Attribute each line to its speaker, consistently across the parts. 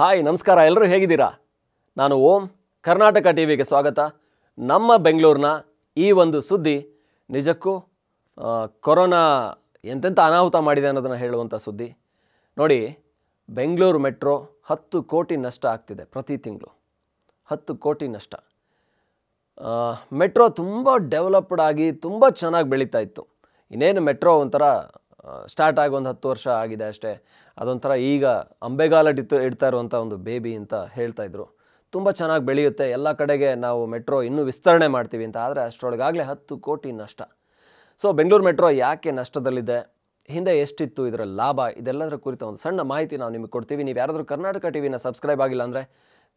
Speaker 1: hi ನಮಸ್ಕಾರ ಎಲ್ಲರೂ ಹೇಗಿದ್ದೀರಾ ನಾನು ಓಂ ಕರ್ನಾಟಕ ಟಿ ವಿಗೆ ಸ್ವಾಗತ ನಮ್ಮ ಬೆಂಗಳೂರಿನ ಈ ಒಂದು ಸುದ್ದಿ ನಿಜಕ್ಕೂ ಕೊರೋನಾ ಎಂತೆಂಥ ಅನಾಹುತ ಮಾಡಿದೆ ಅನ್ನೋದನ್ನು ಹೇಳುವಂಥ ಸುದ್ದಿ ನೋಡಿ ಬೆಂಗಳೂರು ಮೆಟ್ರೋ ಹತ್ತು ಕೋಟಿ ನಷ್ಟ ಆಗ್ತಿದೆ ಪ್ರತಿ ತಿಂಗಳು ಹತ್ತು ಕೋಟಿ ನಷ್ಟ ಮೆಟ್ರೋ ತುಂಬ ಡೆವಲಪ್ಡ್ ಆಗಿ ತುಂಬ ಚೆನ್ನಾಗಿ ಬೆಳೀತಾ ಇತ್ತು ಇನ್ನೇನು ಮೆಟ್ರೋ ಒಂಥರ ಸ್ಟಾರ್ಟ್ ಆಗಿ ಒಂದು ಹತ್ತು ವರ್ಷ ಆಗಿದೆ ಅಷ್ಟೇ ಅದೊಂಥರ ಈಗ ಇತ್ತು ಇಡ್ತಾ ಇರುವಂಥ ಒಂದು ಬೇಬಿ ಅಂತ ಹೇಳ್ತಾ ಇದ್ರು ತುಂಬ ಚೆನ್ನಾಗಿ ಬೆಳೆಯುತ್ತೆ ಎಲ್ಲ ಕಡೆಗೆ ನಾವು ಮೆಟ್ರೋ ಇನ್ನೂ ವಿಸ್ತರಣೆ ಮಾಡ್ತೀವಿ ಅಂತ ಆದರೆ ಅಷ್ಟರೊಳಗಾಗಲೇ ಹತ್ತು ಕೋಟಿ ನಷ್ಟ ಸೊ ಬೆಂಗಳೂರು ಮೆಟ್ರೋ ಯಾಕೆ ನಷ್ಟದಲ್ಲಿದೆ ಹಿಂದೆ ಎಷ್ಟಿತ್ತು ಇದರ ಲಾಭ ಇದೆಲ್ಲದರ ಕುರಿತ ಒಂದು ಸಣ್ಣ ಮಾಹಿತಿ ನಾವು ನಿಮಗೆ ಕೊಡ್ತೀವಿ ನೀವು ಯಾರಾದರೂ ಕರ್ನಾಟಕ ಟಿ ವಿನ ಸಬ್ಸ್ಕ್ರೈಬ್ ಆಗಿಲ್ಲ ಅಂದರೆ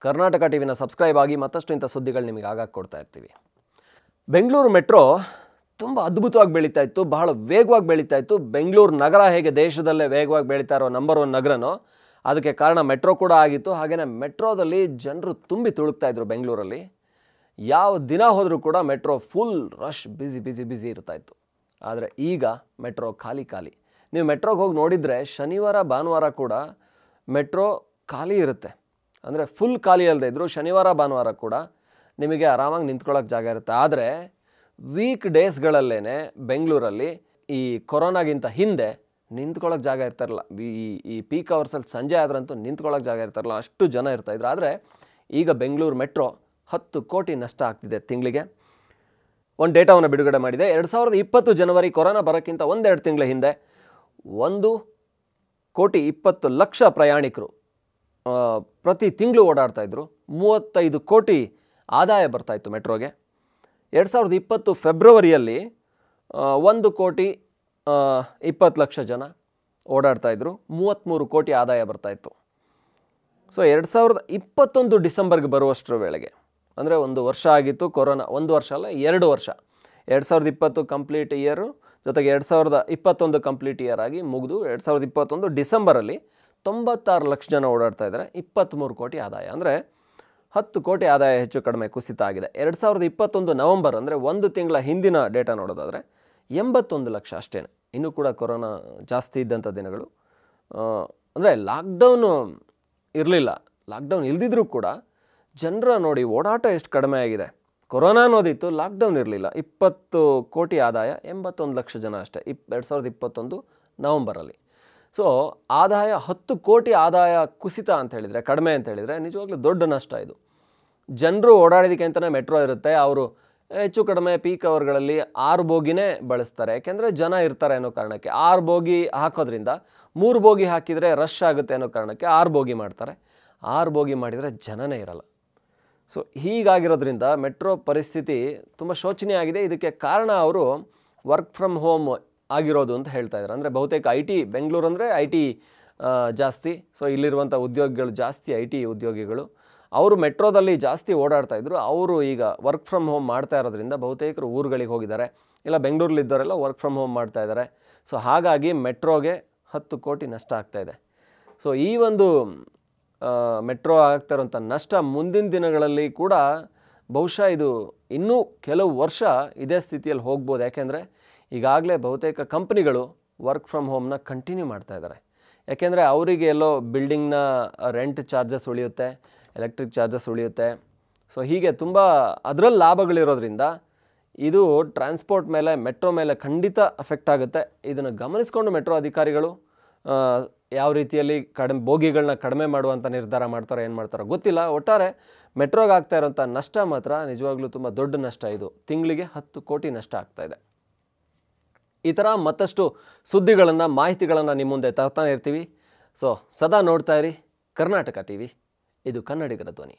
Speaker 1: ಕರ್ನಾಟಕ ಟಿ ವಿನ ಸಬ್ಸ್ಕ್ರೈಬ್ ಆಗಿ ಮತ್ತಷ್ಟು ಇಂಥ ಸುದ್ದಿಗಳು ನಿಮಗೆ ಆಗಾಗ ಕೊಡ್ತಾ ಇರ್ತೀವಿ ಬೆಂಗಳೂರು ಮೆಟ್ರೋ ತುಂಬ ಅದ್ಭುತವಾಗಿ ಬೆಳೀತಾ ಇತ್ತು ಬಹಳ ವೇಗವಾಗಿ ಬೆಳೀತಾ ಇತ್ತು ಬೆಂಗಳೂರು ನಗರ ಹೇಗೆ ದೇಶದಲ್ಲೇ ವೇಗವಾಗಿ ಬೆಳೀತಾ ಇರೋ ನಂಬರ್ ಒನ್ ನಗರನೋ ಅದಕ್ಕೆ ಕಾರಣ ಮೆಟ್ರೋ ಕೂಡ ಆಗಿತ್ತು ಹಾಗೆಯೇ ಮೆಟ್ರೋದಲ್ಲಿ ಜನರು ತುಂಬಿ ತುಳುಕ್ತಾ ಇದ್ರು ಬೆಂಗಳೂರಲ್ಲಿ ಯಾವ ದಿನ ಹೋದರೂ ಕೂಡ metro full rush busy busy busy ಇರ್ತಾ ಇತ್ತು ಆದರೆ ಈಗ ಮೆಟ್ರೋ ಖಾಲಿ ಖಾಲಿ ನೀವು ಮೆಟ್ರೋಗೆ ಹೋಗಿ ನೋಡಿದರೆ ಶನಿವಾರ ಭಾನುವಾರ ಕೂಡ ಮೆಟ್ರೋ ಖಾಲಿ ಇರುತ್ತೆ ಅಂದರೆ ಫುಲ್ ಖಾಲಿ ಅಲ್ಲದೆ ಇದ್ದರೂ ಶನಿವಾರ ಭಾನುವಾರ ಕೂಡ ನಿಮಗೆ ಆರಾಮಾಗಿ ನಿಂತ್ಕೊಳ್ಳೋಕೆ ಜಾಗ ಇರುತ್ತೆ ಆದರೆ ವೀಕ್ ಡೇಸ್ಗಳಲ್ಲೇ ಬೆಂಗಳೂರಲ್ಲಿ ಈ ಕೊರೋನಾಗಿಂತ ಹಿಂದೆ ನಿಂತ್ಕೊಳ್ಳೋಕೆ ಜಾಗ ಇರ್ತಾರಲ್ಲ ಈ ಈ ಪೀಕ್ ಅವರ್ಸಲ್ಲಿ ಸಂಜೆ ಆದ್ರಂತೂ ನಿಂತ್ಕೊಳ್ಳೋಕೆ ಜಾಗ ಇರ್ತಾರಲ್ಲ ಅಷ್ಟು ಜನ ಇರ್ತಾಯಿದ್ರು ಆದರೆ ಈಗ ಬೆಂಗಳೂರು ಮೆಟ್ರೋ ಹತ್ತು ಕೋಟಿ ನಷ್ಟ ಆಗ್ತಿದೆ ತಿಂಗಳಿಗೆ ಒಂದು ಡೇಟಾವನ್ನು ಬಿಡುಗಡೆ ಮಾಡಿದೆ ಎರಡು ಸಾವಿರದ ಇಪ್ಪತ್ತು ಜನವರಿ ಕೊರೋನಾ ಬರೋಕ್ಕಿಂತ ಒಂದೆರಡು ತಿಂಗಳ ಹಿಂದೆ ಒಂದು ಕೋಟಿ ಇಪ್ಪತ್ತು ಲಕ್ಷ ಪ್ರಯಾಣಿಕರು ಪ್ರತಿ ತಿಂಗಳು ಓಡಾಡ್ತಾಯಿದ್ರು ಮೂವತ್ತೈದು ಕೋಟಿ ಆದಾಯ ಬರ್ತಾಯಿತ್ತು ಮೆಟ್ರೋಗೆ ಎರಡು ಸಾವಿರದ ಇಪ್ಪತ್ತು ಫೆಬ್ರವರಿಯಲ್ಲಿ ಒಂದು ಕೋಟಿ ಇಪ್ಪತ್ತು ಲಕ್ಷ ಜನ ಓಡಾಡ್ತಾಯಿದ್ರು ಮೂವತ್ತ್ಮೂರು ಕೋಟಿ ಆದಾಯ ಬರ್ತಾಯಿತ್ತು ಸೊ ಎರಡು ಸಾವಿರದ ಇಪ್ಪತ್ತೊಂದು ಡಿಸೆಂಬರ್ಗೆ ಬರುವಷ್ಟರ ವೇಳೆಗೆ ಅಂದರೆ ಒಂದು ವರ್ಷ ಆಗಿತ್ತು ಕೊರೋನಾ ಒಂದು ವರ್ಷ ಅಲ್ಲ ಎರಡು ವರ್ಷ ಎರಡು ಸಾವಿರದ ಇಪ್ಪತ್ತು ಕಂಪ್ಲೀಟ್ ಇಯರು ಜೊತೆಗೆ ಎರಡು ಸಾವಿರದ ಇಪ್ಪತ್ತೊಂದು ಕಂಪ್ಲೀಟ್ ಇಯರ್ ಆಗಿ ಮುಗಿದು ಎರಡು ಸಾವಿರದ ಇಪ್ಪತ್ತೊಂದು ಡಿಸೆಂಬರಲ್ಲಿ ತೊಂಬತ್ತಾರು ಲಕ್ಷ ಜನ ಓಡಾಡ್ತಾ ಇದ್ದಾರೆ ಇಪ್ಪತ್ತ್ಮೂರು ಕೋಟಿ ಆದಾಯ ಅಂದರೆ ಹತ್ತು ಕೋಟಿ ಆದಾಯ ಹೆಚ್ಚು ಕಡಿಮೆ ಕುಸಿತ ಆಗಿದೆ ಎರಡು ಸಾವಿರದ ಇಪ್ಪತ್ತೊಂದು ನವೆಂಬರ್ ಅಂದರೆ ಒಂದು ತಿಂಗಳ ಹಿಂದಿನ ಡೇಟಾ ನೋಡೋದಾದರೆ ಎಂಬತ್ತೊಂದು ಲಕ್ಷ ಅಷ್ಟೇ ಇನ್ನೂ ಕೂಡ ಕೊರೋನಾ ಜಾಸ್ತಿ ಇದ್ದಂಥ ದಿನಗಳು ಅಂದರೆ ಲಾಕ್ಡೌನು ಇರಲಿಲ್ಲ ಲಾಕ್ಡೌನ್ ಇಲ್ದಿದ್ರೂ ಕೂಡ ಜನರ ನೋಡಿ ಓಡಾಟ ಎಷ್ಟು ಕಡಿಮೆ ಆಗಿದೆ ಕೊರೋನಾ ಅನ್ನೋದಿತ್ತು ಲಾಕ್ಡೌನ್ ಇರಲಿಲ್ಲ ಇಪ್ಪತ್ತು ಕೋಟಿ ಆದಾಯ ಎಂಬತ್ತೊಂದು ಲಕ್ಷ ಜನ ಅಷ್ಟೇ ಇಪ್ ಎರಡು ಸಾವಿರದ ಇಪ್ಪತ್ತೊಂದು ನವಂಬರಲ್ಲಿ ಸೊ ಆದಾಯ ಹತ್ತು ಕೋಟಿ ಆದಾಯ ಕುಸಿತ ಅಂತ ಹೇಳಿದರೆ ಕಡಿಮೆ ಅಂತ ಹೇಳಿದರೆ ನಿಜವಾಗ್ಲೂ ದೊಡ್ಡ ನಷ್ಟ ಇದು ಜನರು ಓಡಾಡೋದಕ್ಕೆ ಅಂತಲೇ ಮೆಟ್ರೋ ಇರುತ್ತೆ ಅವರು ಹೆಚ್ಚು ಕಡಿಮೆ ಪೀಕ್ ಅವರ್ಗಳಲ್ಲಿ ಆರು ಬೋಗಿನೇ ಬಳಸ್ತಾರೆ ಯಾಕೆಂದರೆ ಜನ ಇರ್ತಾರೆ ಅನ್ನೋ ಕಾರಣಕ್ಕೆ ಆರು ಬೋಗಿ ಹಾಕೋದ್ರಿಂದ ಮೂರು ಬೋಗಿ ಹಾಕಿದರೆ ರಶ್ ಆಗುತ್ತೆ ಅನ್ನೋ ಕಾರಣಕ್ಕೆ ಆರು ಬೋಗಿ ಮಾಡ್ತಾರೆ ಆರು ಬೋಗಿ ಮಾಡಿದರೆ ಜನನೇ ಇರಲ್ಲ ಸೊ ಹೀಗಾಗಿರೋದ್ರಿಂದ ಮೆಟ್ರೋ ಪರಿಸ್ಥಿತಿ ತುಂಬ ಶೋಚನೀಯ ಆಗಿದೆ ಇದಕ್ಕೆ ಕಾರಣ ಅವರು ವರ್ಕ್ ಫ್ರಮ್ ಹೋಮ್ ಆಗಿರೋದು ಅಂತ ಹೇಳ್ತಾ ಇದ್ದಾರೆ ಅಂದರೆ ಬಹುತೇಕ ಐ ಟಿ ಬೆಂಗಳೂರು ಅಂದರೆ ಐ ಟಿ ಜಾಸ್ತಿ ಸೊ ಇಲ್ಲಿರುವಂಥ ಉದ್ಯೋಗಿಗಳು ಜಾಸ್ತಿ ಐ ಟಿ ಉದ್ಯೋಗಿಗಳು ಅವರು ಮೆಟ್ರೋದಲ್ಲಿ ಜಾಸ್ತಿ ಓಡಾಡ್ತಾ ಇದ್ದರು ಅವರು ಈಗ ವರ್ಕ್ ಫ್ರಮ್ ಹೋಮ್ ಮಾಡ್ತಾ ಇರೋದ್ರಿಂದ ಬಹುತೇಕರು ಊರುಗಳಿಗೆ ಹೋಗಿದ್ದಾರೆ ಇಲ್ಲ ಬೆಂಗಳೂರಲ್ಲಿದ್ದವರೆಲ್ಲ ವರ್ಕ್ ಫ್ರಮ್ ಹೋಮ್ ಮಾಡ್ತಾ ಇದ್ದಾರೆ ಸೊ ಹಾಗಾಗಿ ಮೆಟ್ರೋಗೆ ಹತ್ತು ಕೋಟಿ ನಷ್ಟ ಆಗ್ತಾ ಇದೆ ಸೊ ಈ ಒಂದು ಮೆಟ್ರೋ ಆಗ್ತಾ ನಷ್ಟ ಮುಂದಿನ ದಿನಗಳಲ್ಲಿ ಕೂಡ ಬಹುಶಃ ಇದು ಇನ್ನೂ ಕೆಲವು ವರ್ಷ ಇದೇ ಸ್ಥಿತಿಯಲ್ಲಿ ಹೋಗ್ಬೋದು ಯಾಕೆಂದರೆ ಈಗಾಗಲೇ ಬಹುತೇಕ ಕಂಪ್ನಿಗಳು ವರ್ಕ್ ಫ್ರಮ್ ಹೋಮ್ನ ಕಂಟಿನ್ಯೂ ಮಾಡ್ತಾ ಇದ್ದಾರೆ ಯಾಕೆಂದರೆ ಅವರಿಗೆ ಎಲ್ಲೋ ಬಿಲ್ಡಿಂಗ್ನ ರೆಂಟ್ ಚಾರ್ಜಸ್ ಉಳಿಯುತ್ತೆ ಎಲೆಕ್ಟ್ರಿಕ್ ಚಾರ್ಜಸ್ ಉಳಿಯುತ್ತೆ ಸೊ ಹೀಗೆ ತುಂಬ ಅದರಲ್ಲಿ ಲಾಭಗಳಿರೋದ್ರಿಂದ ಇದು ಟ್ರಾನ್ಸ್ಪೋರ್ಟ್ ಮೇಲೆ ಮೆಟ್ರೋ ಮೇಲೆ ಖಂಡಿತ ಎಫೆಕ್ಟ್ ಆಗುತ್ತೆ ಇದನ್ನು ಗಮನಿಸಿಕೊಂಡು ಮೆಟ್ರೋ ಅಧಿಕಾರಿಗಳು ಯಾವ ರೀತಿಯಲ್ಲಿ ಕಡಿಮೆ ಬೋಗಿಗಳನ್ನ ಕಡಿಮೆ ಮಾಡುವಂಥ ನಿರ್ಧಾರ ಮಾಡ್ತಾರೋ ಏನು ಮಾಡ್ತಾರೋ ಗೊತ್ತಿಲ್ಲ ಒಟ್ಟಾರೆ ಮೆಟ್ರೋಗಾಗ್ತಾ ಇರೋಂಥ ನಷ್ಟ ಮಾತ್ರ ನಿಜವಾಗ್ಲೂ ತುಂಬ ದೊಡ್ಡ ನಷ್ಟ ಇದು ತಿಂಗಳಿಗೆ ಹತ್ತು ಕೋಟಿ ನಷ್ಟ ಆಗ್ತಾಯಿದೆ ಈ ಥರ ಮತ್ತಷ್ಟು ಸುದ್ದಿಗಳನ್ನು ಮಾಹಿತಿಗಳನ್ನು ನಿಮ್ಮ ಮುಂದೆ ತರ್ತಾನೆ ಇರ್ತೀವಿ ಸೊ ಸದಾ ನೋಡ್ತಾ ಇರಿ ಕರ್ನಾಟಕ ಟಿ ವಿ ಇದು ಕನ್ನಡಿಗರ ಧ್ವನಿ